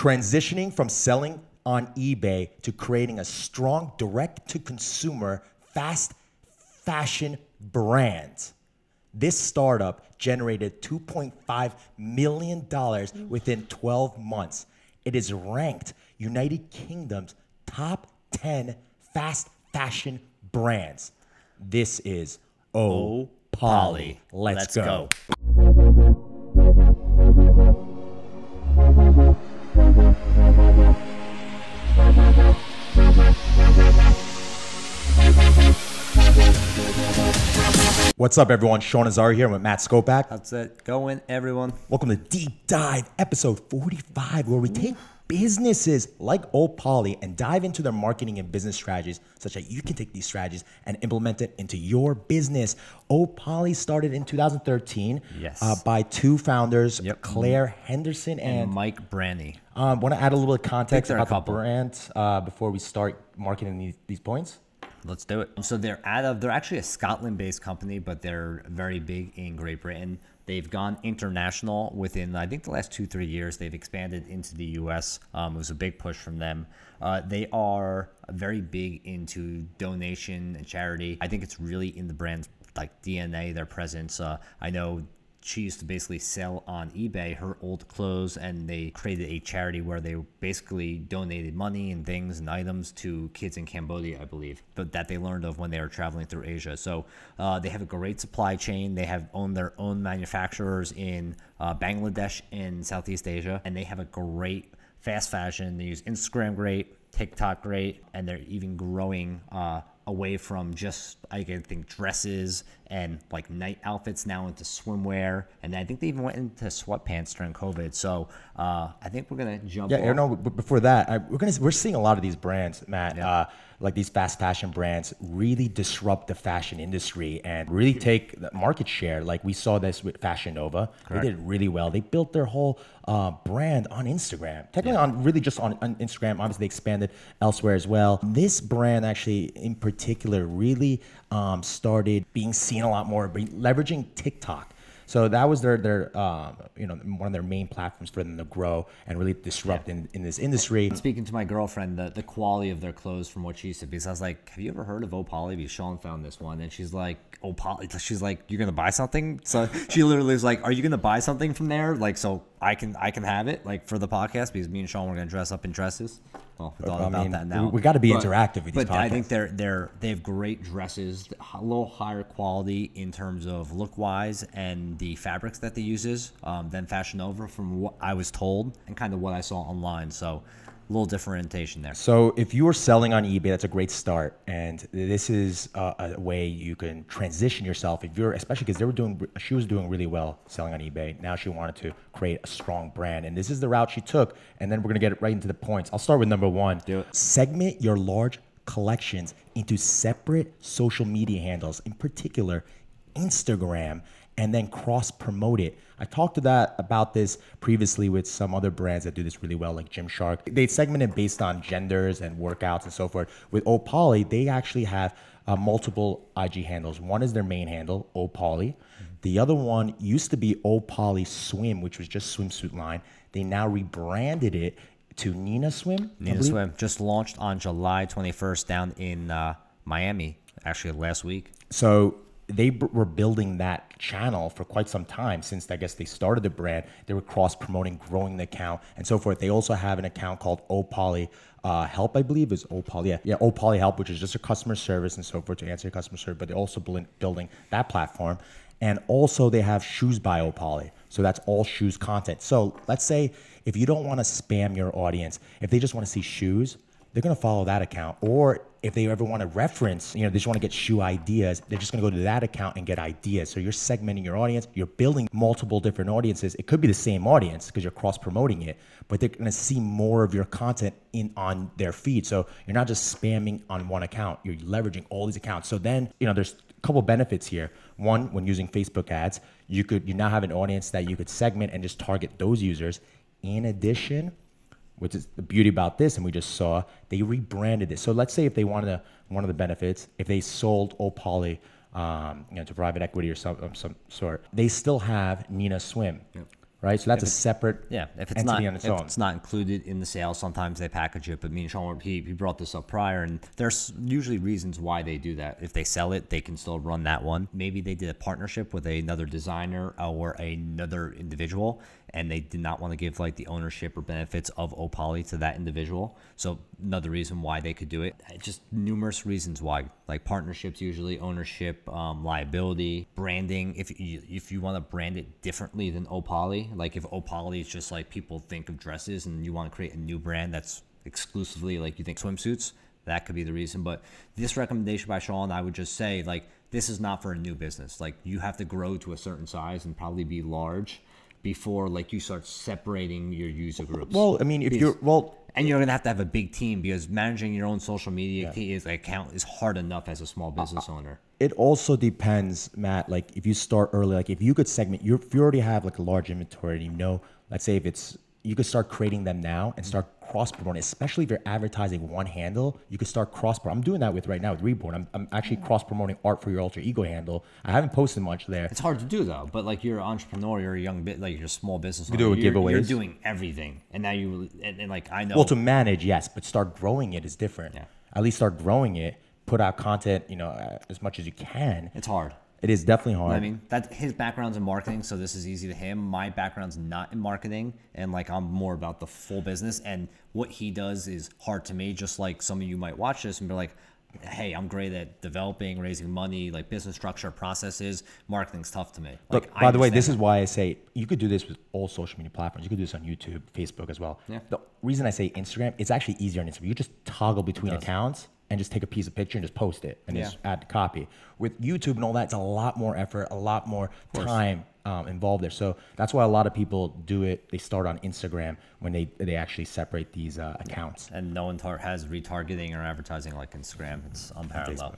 transitioning from selling on eBay to creating a strong direct to consumer fast fashion brand. This startup generated $2.5 million within 12 months. It is ranked United Kingdom's top 10 fast fashion brands. This is O Polly. Let's, Let's go. go. What's up, everyone? Sean Azar here. with Matt Skopak. How's it going, everyone? Welcome to Deep Dive, episode 45, where we take businesses like Old Polly and dive into their marketing and business strategies such that you can take these strategies and implement it into your business. Old Polly started in 2013 yes. uh, by two founders, yep. Claire Henderson and, and Mike Branny. I um, want to add a little bit of context about the brand uh, before we start marketing these, these points. Let's do it. So they're out of they're actually a Scotland-based company, but they're very big in Great Britain. They've gone international within I think the last two three years. They've expanded into the U.S. Um, it was a big push from them. Uh, they are very big into donation and charity. I think it's really in the brand's like DNA, their presence. Uh, I know she used to basically sell on eBay her old clothes, and they created a charity where they basically donated money and things and items to kids in Cambodia, I believe, but that they learned of when they were traveling through Asia. So uh, they have a great supply chain. They have owned their own manufacturers in uh, Bangladesh in Southeast Asia, and they have a great fast fashion. They use Instagram great, TikTok great, and they're even growing uh, away from just I think dresses and like night outfits now into swimwear, and I think they even went into sweatpants during COVID. So uh, I think we're gonna jump. Yeah, off. no. Before that, I, we're gonna we're seeing a lot of these brands, Matt. Yeah. Uh, like these fast fashion brands really disrupt the fashion industry and really take market share. Like we saw this with Fashion Nova. Correct. They did really well. They built their whole uh, brand on Instagram. Technically, yeah. on really just on, on, Instagram. Obviously, they expanded elsewhere as well. This brand, actually, in particular, really um, started being seen a lot more, leveraging TikTok so that was their their um, you know one of their main platforms for them to grow and really disrupt yeah. in, in this industry. Speaking to my girlfriend, the, the quality of their clothes from what she said, because I was like, "Have you ever heard of Because Sean found this one, and she's like, "Opoly," she's like, "You're gonna buy something?" So she literally was like, "Are you gonna buy something from there?" Like, so I can I can have it like for the podcast because me and Sean were gonna dress up in dresses well, all I about mean, that now. We, have got to be but, interactive with but these But I think they're they're they have great dresses, a little higher quality in terms of look wise and the fabrics that they uses um, than Fashion Nova, from what I was told and kind of what I saw online. So little differentiation there. So if you are selling on eBay, that's a great start, and this is uh, a way you can transition yourself. If you're especially because they were doing, she was doing really well selling on eBay. Now she wanted to create a strong brand, and this is the route she took. And then we're gonna get it right into the points. I'll start with number one. Do it. Segment your large collections into separate social media handles, in particular Instagram and then cross promote it. I talked to that about this previously with some other brands that do this really well, like Gymshark. They segment it based on genders and workouts and so forth. With Opali, they actually have uh, multiple IG handles. One is their main handle, Opali. The other one used to be Opali Swim, which was just swimsuit line. They now rebranded it to Nina Swim. Nina Swim just launched on July 21st down in uh, Miami, actually last week. So they b- were building that channel for quite some time since I guess they started the brand. They were cross promoting, growing the account, and so forth. They also have an account called Opoly uh, Help, I believe, is Opoly. Yeah, yeah, Opoly Help, which is just a customer service and so forth to answer customer service. But they're also bl- building that platform, and also they have Shoes by Opoly. So that's all shoes content. So let's say if you don't want to spam your audience, if they just want to see shoes they're going to follow that account. Or if they ever want to reference, you know, they just want to get shoe ideas, they're just going to go to that account and get ideas. So you're segmenting your audience, you're building multiple different audiences. It could be the same audience because you're cross promoting it, but they're going to see more of your content in on their feed. So you're not just spamming on one account, you're leveraging all these accounts. So then, you know, there's a couple benefits here. One, when using Facebook ads, you could you now have an audience that you could segment and just target those users. In addition, which is the beauty about this, and we just saw they rebranded this. So let's say if they wanted to, one of the benefits, if they sold Opali um, you know, to private equity or some, some sort, they still have Nina Swim. Right, so that's if a separate yeah. If it's not its if own. it's not included in the sale, sometimes they package it. But me and Sean, he, he brought this up prior, and there's usually reasons why they do that. If they sell it, they can still run that one. Maybe they did a partnership with another designer or another individual, and they did not want to give like the ownership or benefits of Opali to that individual. So another reason why they could do it. Uh, just numerous reasons why, like partnerships, usually ownership, um, liability, branding. If you, if you want to brand it differently than Opali, like if Opali is just like people think of dresses, and you want to create a new brand that's exclusively like you think swimsuits, that could be the reason. But this recommendation by Sean, I would just say like this is not for a new business. Like you have to grow to a certain size and probably be large before like you start separating your user groups. Well, I mean, if because, you're well, and you're gonna have to have a big team because managing your own social media yeah. is, account is hard enough as a small business uh, uh, owner. It also depends, Matt. Like if you start early, like if you could segment, you if you already have like a large inventory, and you know, let's say if it's you could start creating them now and start cross promoting, especially if you're advertising one handle. You could start cross promoting. I'm doing that with right now with Reborn. I'm, I'm actually mm. cross promoting art for your alter ego handle. I haven't posted much there. It's hard to do though, but like you're an entrepreneur, you're a young bit, like you're a small business. You do you're, giveaways. You're doing everything, and now you and, and, like I know. Well, to manage, yes, but start growing it is different. Yeah. At least start growing it. Put out content, you know, uh, as much as you can. It's hard it is definitely hard. I mean, that his background's in marketing, so this is easy to him. My background's not in marketing, and like I'm more about the full business. And what he does is hard to me. Just like some of you might watch this and be like, "Hey, I'm great at developing, raising money, like business structure, processes. Marketing's tough to me." Like, Look, by I the way, this is why I say you could do this with all social media platforms. You could do this on YouTube, Facebook as well. Yeah. The reason I say Instagram, it's actually easier on Instagram. You just toggle between accounts and just take a piece of picture and just post it and yeah. just add the copy. With YouTube and all that, it's a lot more effort, a lot more time um, involved there. So that's why a lot of people do it. They start on Instagram when they they actually separate these uh, accounts. And no one tar- has retargeting or advertising like Instagram. It's unparalleled.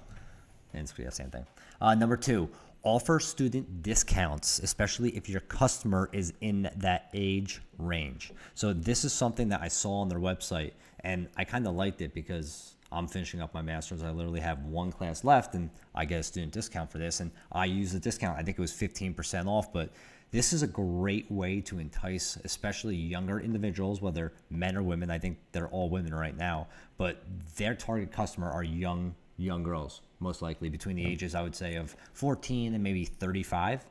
And Facebook, yeah, same thing. Uh, number two, offer student discounts, especially if your customer is in that age range. So this is something that I saw on their website, and I kind of liked it because I'm finishing up my master's. I literally have one class left and I get a student discount for this. And I use the discount. I think it was 15% off, but this is a great way to entice, especially younger individuals, whether men or women. I think they're all women right now, but their target customer are young, young girls, most likely between the ages, I would say, of 14 and maybe 35.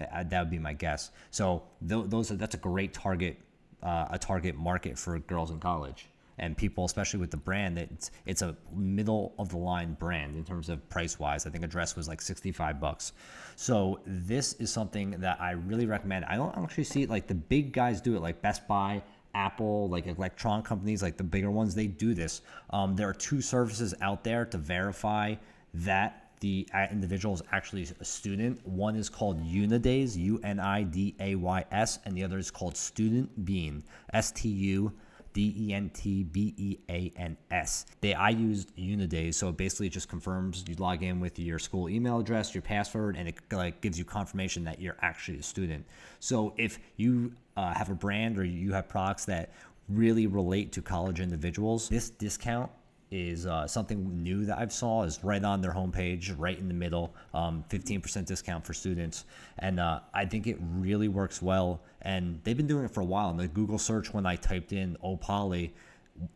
Uh, uh, that would be my guess. So those are, that's a great target, uh, a target market for girls in college and people, especially with the brand, that it's, it's a middle of the line brand in terms of price wise. I think a dress was like 65 bucks. So this is something that I really recommend. I don't actually see it like the big guys do it, like Best Buy. Apple, like electron companies, like the bigger ones, they do this. Um, there are two services out there to verify that the uh, individual is actually a student. One is called Unidays, U N I D A Y S, and the other is called Student Bean, S T U D E N T B E A N S. They I used Unidays, so basically just confirms you log in with your school email address, your password, and it like gives you confirmation that you're actually a student. So if you uh, have a brand or you have products that really relate to college individuals, this discount is uh, something new that I've saw is right on their homepage, right in the middle, um, 15% discount for students. And uh, I think it really works well. And they've been doing it for a while. And the Google search, when I typed in Opoly,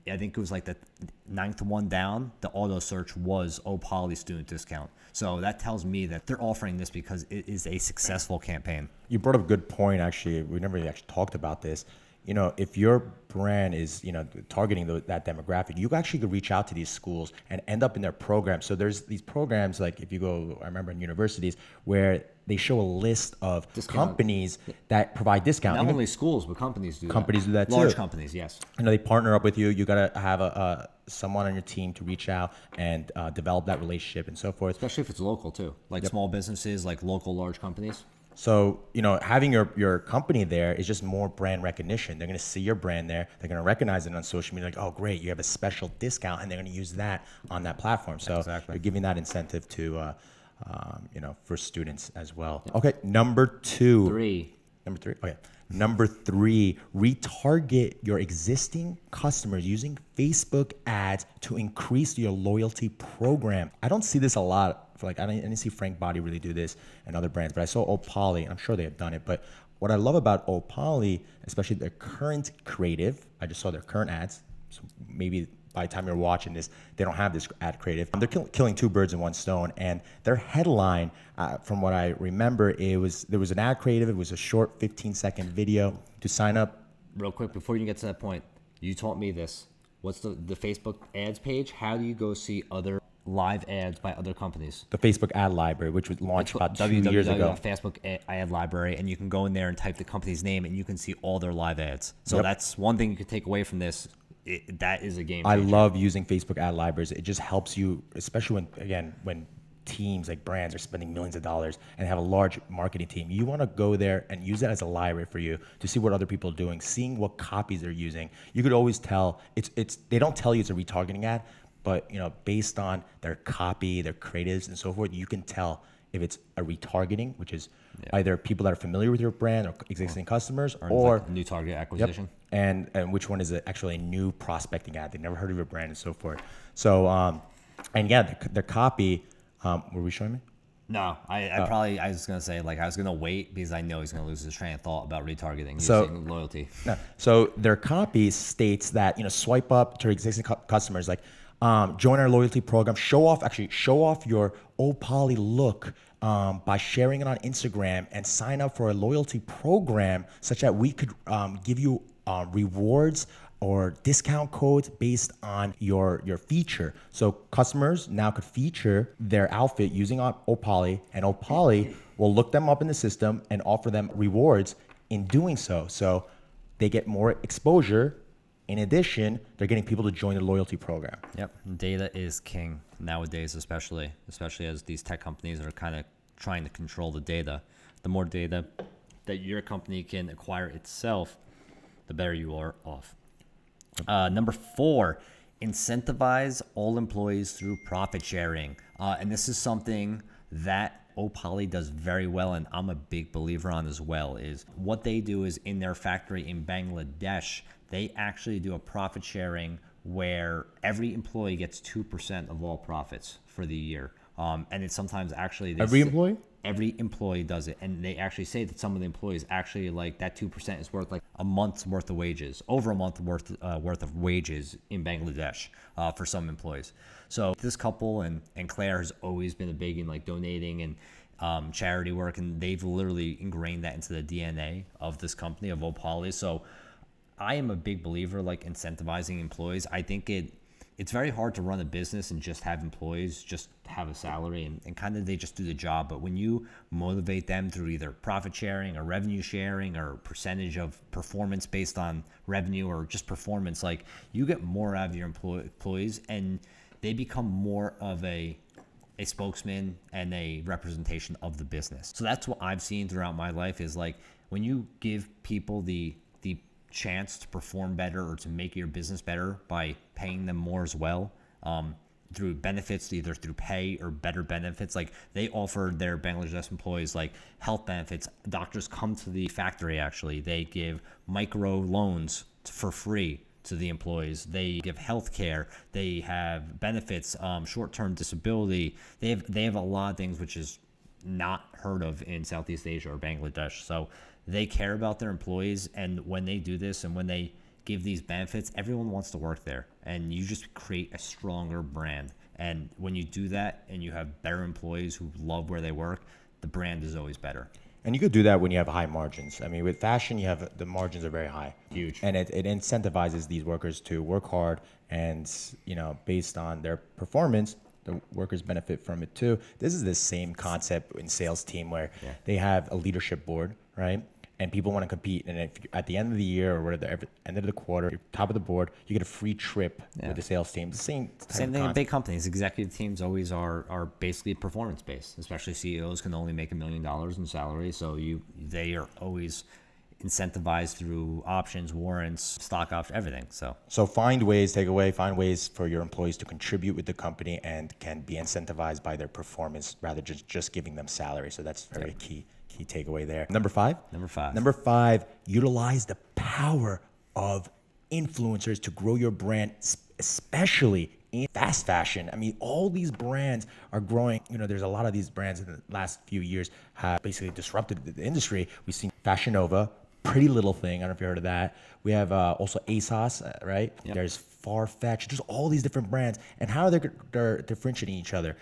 I think it was like the ninth one down, the auto search was Opoly student discount. So that tells me that they're offering this because it is a successful campaign. You brought up a good point, actually. We never actually talked about this you know, if your brand is, you know, targeting the, that demographic, you actually could reach out to these schools and end up in their programs. So there's these programs, like if you go, I remember in universities where they show a list of discount. companies that provide discounts. Not Even only schools, but companies do. Companies that. do that Large too. Large companies, yes. You know, they partner up with you. You got to have a, someone on your team to reach out and uh, develop that relationship and so forth. Especially if it's local too, like yep. small businesses, like local large companies. So, you know, having your, your company there is just more brand recognition. They're gonna see your brand there. They're gonna recognize it on social media, like, oh, great, you have a special discount, and they're gonna use that on that platform. So exactly. you're giving that incentive to, uh, um, you know, for students as well. Okay, number two. Three. Number three, okay. Number three, retarget your existing customers using Facebook ads to increase your loyalty program. I don't see this a lot. Like I didn't, I didn't see Frank Body really do this and other brands, but I saw Opali, I'm sure they have done it. But what I love about Opali, especially their current creative, I just saw their current ads. So maybe by the time you're watching this, they don't have this ad creative. They're kill killing two birds in one stone. And their headline, uh, from what I remember, it was there was an ad creative. It was a short 15 second video to sign up. Real quick before you get to that point, you taught me this. What's the the Facebook ads page? How do you go see other live ads by other companies. The Facebook ad library, which was launched about two years ago. Facebook ad library, and you can go in there and type the company's name, and you can see all their live ads. So yep. that's one thing you can take away from this it, that is a game. Changer. I love using Facebook ad libraries. It just helps you, especially when again when teams like brands are spending millions of dollars and have a large marketing team. You want to go there and use that as a library for you to see what other people are doing, seeing what copies they're using. You could always tell it's it's they don't tell you it's a retargeting ad, but you know based on their copy, their creatives, and so forth, you can tell if it's a retargeting, which is yeah. either people that are familiar with your brand or existing or, customers, or, or like new target acquisition, yep, and and which one is actually a new prospecting ad? They never heard of your brand and so forth. So, um, and yeah, their, their copy. Um, were we showing me? No, I, I oh. probably I was gonna say like I was gonna wait because I know he's gonna lose his train of thought about retargeting so, using loyalty. No. So their copy states that you know swipe up to existing cu customers like um, join our loyalty program. Show off, actually, show off your Opali look um, by sharing it on Instagram and sign up for a loyalty program such that we could um, give you uh, rewards or discount codes based on your your feature. So customers now could feature their outfit using Opali, and Opali will look them up in the system and offer them rewards in doing so. So they get more exposure in addition, they're getting people to join the loyalty program. Yep, data is king nowadays, especially especially as these tech companies are kind of trying to control the data. The more data that your company can acquire itself, the better you are off. Uh, number four, incentivize all employees through profit sharing, uh, and this is something that Opali does very well, and I'm a big believer on as well, is what they do is in their factory in Bangladesh, they actually do a profit sharing where every employee gets 2% of all profits for the year. Um, and it's sometimes actually this, every employee every employee does it and they actually say that some of the employees actually like that 2% is worth like a month's worth of wages over a month worth uh, worth of wages in bangladesh uh, for some employees so this couple and, and claire has always been a big in like donating and um, charity work and they've literally ingrained that into the dna of this company of opoly so i am a big believer like incentivizing employees i think it it's very hard to run a business and just have employees just have a salary and, and kind of they just do the job. But when you motivate them through either profit sharing or revenue sharing or percentage of performance based on revenue or just performance, like you get more out of your employees and they become more of a a spokesman and a representation of the business. So that's what I've seen throughout my life is like when you give people the the chance to perform better or to make your business better by paying them more as well um, through benefits, either through pay or better benefits. Like they offer their Bangladesh employees like health benefits. Doctors come to the factory actually. They give micro loans for free to the employees. They give health care. They have benefits, um, short-term disability. They have they have a lot of things which is not heard of in Southeast Asia or Bangladesh. So they care about their employees, and when they do this and when they give these benefits, everyone wants to work there, and you just create a stronger brand. And when you do that, and you have better employees who love where they work, the brand is always better. And you could do that when you have high margins. I mean, with fashion, you have the margins are very high, huge, and it, it incentivizes these workers to work hard, and you know, based on their performance, the workers benefit from it too. This is the same concept in sales team where yeah. they have a leadership board, right? and people want to compete. And if at the end of the year or whatever, every, end of the quarter, you're top of the board, you get a free trip yeah. with the sales team. The same same thing big companies. Executive teams always are are basically performance based. Especially CEOs can only make a million dollars in salary, so you they are always incentivized through options, warrants, stock options, everything. So So find ways, take away, find ways for your employees to contribute with the company and can be incentivized by their performance rather than just, just giving them salary. So that's very key key takeaway there. Number five? Number five. Number five, utilize the power of influencers to grow your brand, especially in fast fashion. I mean, all these brands are growing. You know, there's a lot of these brands in the last few years have basically disrupted the industry. We've seen Fashion Nova, Pretty Little Thing. I don't know if you heard of that. We have uh, also ASOS, uh, right? Yep. There's Farfetch. There's all these different brands, and how they're, they're differentiating each other.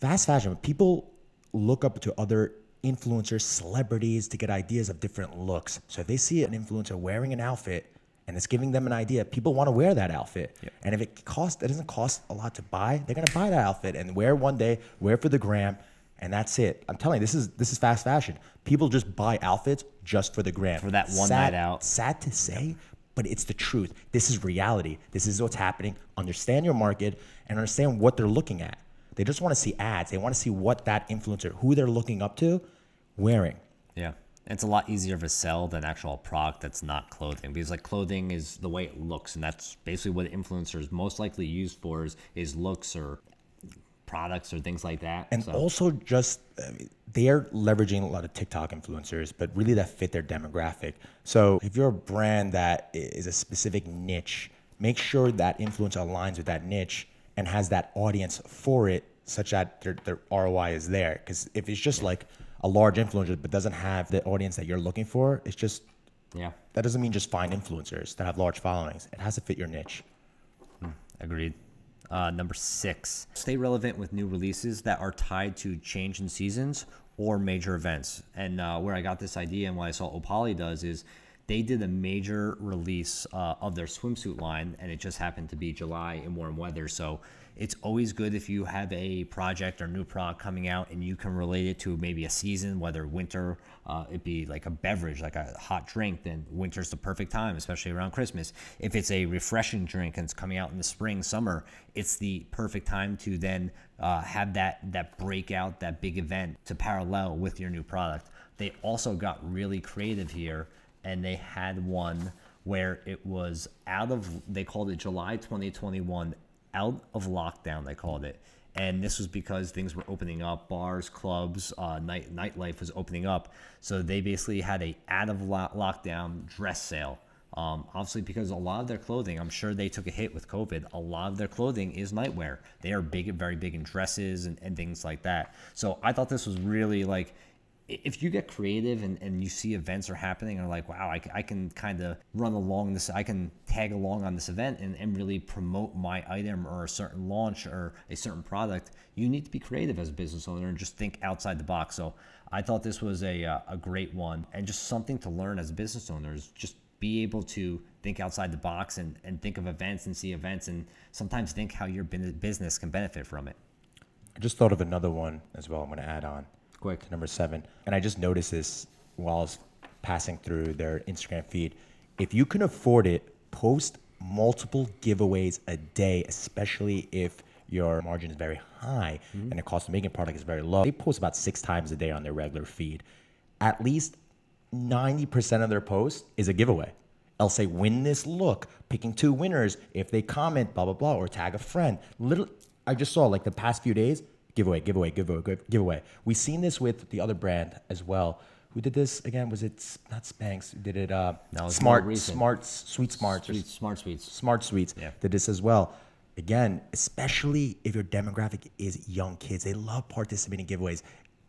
Fast fashion. People look up to other influencers, celebrities to get ideas of different looks. So if they see an influencer wearing an outfit and it's giving them an idea, people want to wear that outfit. Yep. And if it costs, it doesn't cost a lot to buy, they're going to buy that outfit and wear one day, wear for the gram, and that's it. I'm telling you, this is this is fast fashion. People just buy outfits just for the gram. For that one sad, night out. Sad to say, yep. but it's the truth. This is reality. This is what's happening. Understand your market and understand what they're looking at. They just want to see ads. They want to see what that influencer, who they're looking up to, wearing. Yeah. It's a lot easier to sell than actual product that's not clothing because like clothing is the way it looks and that's basically what influencers most likely used for is, is looks or products or things like that. And so. also just they are leveraging a lot of TikTok influencers, but really that fit their demographic. So if you're a brand that is a specific niche, make sure that influence aligns with that niche and has that audience for it such that their, their ROI is there. Because if it's just like a large influencer but doesn't have the audience that you're looking for, it's just yeah. That doesn't mean just find influencers that have large followings. It has to fit your niche. Hmm. agreed. Uh, number six, stay relevant with new releases that are tied to change in seasons or major events. And uh, where I got this idea and what I saw Opali does is they did a major release uh, of their swimsuit line, and it just happened to be July and warm weather. So it's always good if you have a project or new product coming out and you can relate it to maybe a season, whether winter, uh, it be like a beverage, like a hot drink, then winter's the perfect time, especially around Christmas. If it's a refreshing drink and it's coming out in the spring, summer, it's the perfect time to then uh, have that, that breakout, that big event to parallel with your new product. They also got really creative here and they had one where it was out of they called it July 2021 out of lockdown they called it and this was because things were opening up bars clubs uh, night nightlife was opening up so they basically had a out of lo- lockdown dress sale um, obviously because a lot of their clothing i'm sure they took a hit with covid a lot of their clothing is nightwear they are big very big in dresses and, and things like that so i thought this was really like if you get creative and, and you see events are happening and are like wow i, I can kind of run along this i can tag along on this event and, and really promote my item or a certain launch or a certain product you need to be creative as a business owner and just think outside the box so i thought this was a, uh, a great one and just something to learn as business owners just be able to think outside the box and, and think of events and see events and sometimes think how your business can benefit from it i just thought of another one as well i'm going to add on quick. Number seven, and I just noticed this while I was passing through their Instagram feed. If you can afford it, post multiple giveaways a day, especially if your margin is very high mm-hmm. and the cost of making product is very low. They post about six times a day on their regular feed. At least 90% of their post is a giveaway. I'll say, win this look, picking two winners. If they comment, blah, blah, blah, or tag a friend. Little, I just saw like the past few days, giveaway, giveaway, giveaway, giveaway. We've seen this with the other brand as well. Who did this again? Was it not Spanx? Who did it? Uh, no, it's Smart, Smart, Sweet Smart, Sweet, Smart Sweets, Smart Sweets. Yeah. Did this as well. Again, especially if your demographic is young kids, they love participating in giveaways.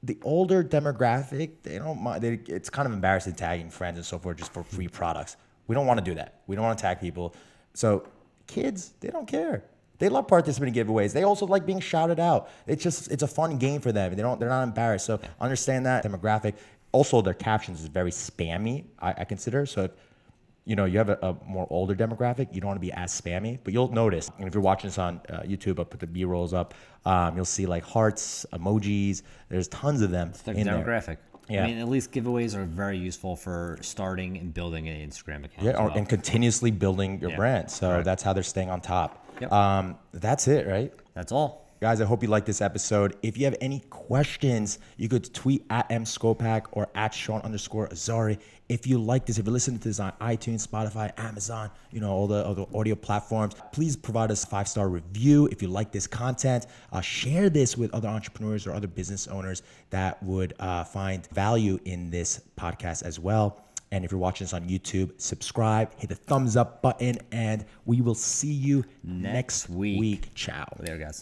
The older demographic, they don't mind. They, it's kind of embarrassing tagging friends and so forth just for free products. We don't want to do that. We don't want to tag people. So kids, they don't care. They love participating in giveaways. They also like being shouted out. It's just it's a fun game for them. They don't they're not embarrassed. So understand that demographic. Also, their captions is very spammy. I, I consider so. If, you know, you have a, a, more older demographic, you don't want to be as spammy, but you'll notice. And if you're watching this on uh, YouTube, I put the B rolls up. Um, you'll see like hearts, emojis. There's tons of them. It's demographic. There. Yeah. I mean, at least giveaways are very useful for starting and building an Instagram account. Yeah, or, well. and continuously building your yeah. brand. So right. that's how they're staying on top. Yep. Um, that's it, right? That's all. Guys, I hope you liked this episode. If you have any questions, you could tweet at mskopak or at Sean underscore Azari. If you like this, if you're listening to this on iTunes, Spotify, Amazon, you know, all the other audio platforms, please provide us a five-star review. If you like this content, uh, share this with other entrepreneurs or other business owners that would uh, find value in this podcast as well. And if you're watching this on YouTube, subscribe, hit the thumbs up button, and we will see you next, next week. week. Ciao. There, guys.